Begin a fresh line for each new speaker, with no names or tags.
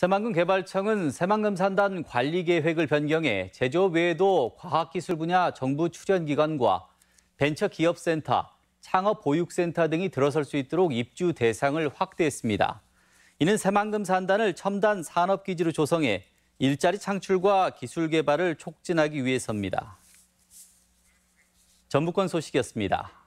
새만금개발청은 새만금산단 관리 계획을 변경해 제조업 외에도 과학기술 분야 정부 출연기관과 벤처기업센터, 창업보육센터 등이 들어설 수 있도록 입주 대상을 확대했습니다. 이는 새만금산단을 첨단 산업기지로 조성해 일자리 창출과 기술 개발을 촉진하기 위해서입니다. 전북권 소식이었습니다.